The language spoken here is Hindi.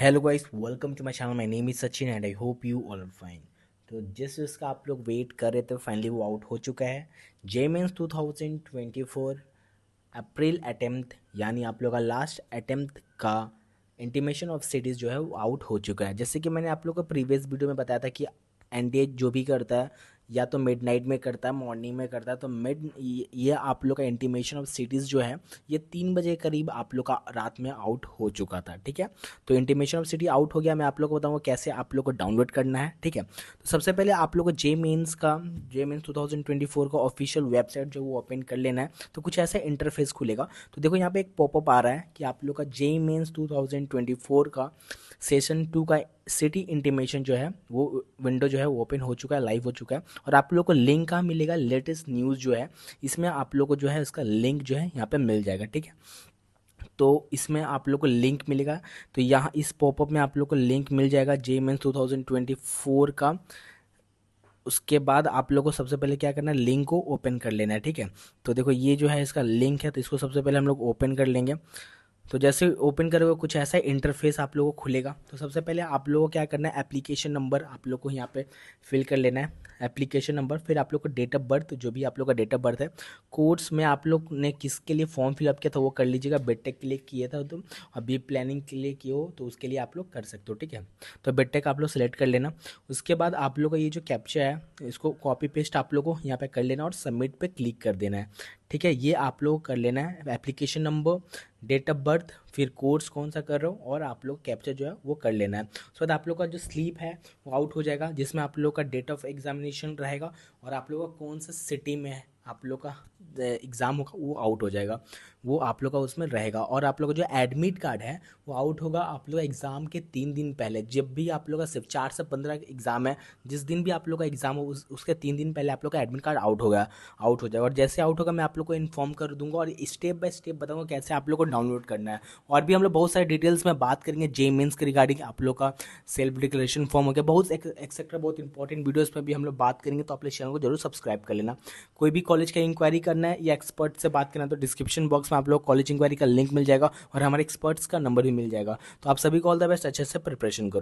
hello guys welcome to my channel my name is Sachin and I hope you all fine तो जिस उसका आप लोग वेट कर रहे थे फाइनली वो आउट हो चुका है JEE two thousand twenty four April attempt यानी आप लोग का लास्ट अटैम्प्ट का इंटीमेशन ऑफ सिटीज़ जो है वो आउट हो चुका है जैसे कि मैंने आप लोग को प्रीवियस वीडियो में बताया था कि एन जो भी करता है या तो नाइट में करता है मॉर्निंग में करता है तो मिड ये आप लोग का इंटीमेशन ऑफ सिटीज़ जो है ये तीन बजे करीब आप लोग का रात में आउट हो चुका था ठीक है तो इंटीमेशन ऑफ सिटी आउट हो गया मैं आप लोग को बताऊँगा कैसे आप लोग को डाउनलोड करना है ठीक है तो सबसे पहले आप लोग को जे मेन्स का जे मेन्स टू का ऑफिशियल वेबसाइट जो वो ओपन कर लेना है तो कुछ ऐसा इंटरफेस खुलेगा तो देखो यहाँ पर एक पॉपअप आ रहा है कि आप लोग का जे मेन्स टू का सेशन टू का सिटी इंटीमेशन जो है वो विंडो जो है वो ओपन हो चुका है लाइव हो चुका है और आप लोग को लिंक कहाँ मिलेगा लेटेस्ट न्यूज़ जो है इसमें आप लोग को जो है उसका लिंक जो है यहाँ पर मिल जाएगा ठीक है तो इसमें आप लोग को लिंक मिलेगा तो यहाँ इस पॉपअप में आप लोग को लिंक मिल जाएगा जे मेन्स टू का उसके बाद आप लोग को सबसे पहले क्या करना है लिंक को ओपन कर लेना है ठीक है तो देखो ये जो है इसका लिंक है तो इसको सबसे पहले हम लोग ओपन कर लेंगे तो जैसे ओपन करोगे कुछ ऐसा इंटरफेस आप लोगों को खुलेगा तो सबसे पहले आप लोगों को क्या करना है एप्लीकेशन नंबर आप लोग को यहाँ पे फिल कर लेना है एप्लीकेशन नंबर फिर आप लोग का डेट ऑफ बर्थ जो भी आप लोग का डेट ऑफ बर्थ है कोर्स में आप लोग ने किसके लिए फॉर्म फिलअप किया था वो कर लीजिएगा बेटेक के लिए किया था तो और बी प्लानिंग के लिए किया हो तो उसके लिए आप लोग कर सकते हो ठीक है तो बेटेक आप लोग सेलेक्ट कर लेना उसके बाद आप लोग का ये जो कैप्चर है इसको कॉपी पेस्ट आप लोग को यहाँ पर कर लेना और सबमिट पर क्लिक कर देना है ठीक है ये आप लोग कर लेना है application number date of birth फिर कोर्स कौन सा कर रहे हो और आप लोग कैप्चर जो है वो कर लेना है उसके बाद आप लोग का जो स्लीप है वो आउट हो जाएगा जिसमें आप लोग का डेट ऑफ एग्जामिनेशन रहेगा और आप लोग का कौन सा सिटी में है आप लोग का एग्ज़ाम होगा वो आउट हो जाएगा वो आप लोग का उसमें रहेगा और आप लोग का जो एडमिट कार्ड है वो आउट होगा आप लोग एग्ज़ाम के तीन दिन पहले जब भी आप लोग का सिर्फ चार से पंद्रह एग्ज़ाम है जिस दिन भी आप लोग का एग्ज़ाम हो उस, उसके तीन दिन पहले आप लोग का एडमिट कार्ड आउट होगा आउट हो जाएगा और जैसे आउट होगा मैं आप लोग को इन्फॉर्म कर दूंगा और स्टेप बाय स्टेप बताऊँगा कैसे आप लोग को डाउनलोड करना है और भी हम लोग बहुत सारे डिटेल्स में बात करेंगे जे मेन्स के रिगार्डिंग आप लोग का सेल्फ डिक्लेरेशन फॉर्म हो गया बहुत एक्सेट्रा बहुत इंपॉर्टेंट वीडियोज़ पर भी हम लोग बात करेंगे तो आप लोग चैनल को जरूर सब्सक्राइब कर लेना कोई भी कॉल कॉलेज का इंक्वायरी करना है या एक्सपर्ट से बात करना है तो डिस्क्रिप्शन बॉक्स में आप लोग कॉलेज इंक्वायरी का लिंक मिल जाएगा और हमारे एक्सपर्ट्स का नंबर भी मिल जाएगा तो आप सभी को ऑल द बेस्ट अच्छे से प्रिपरेशन करो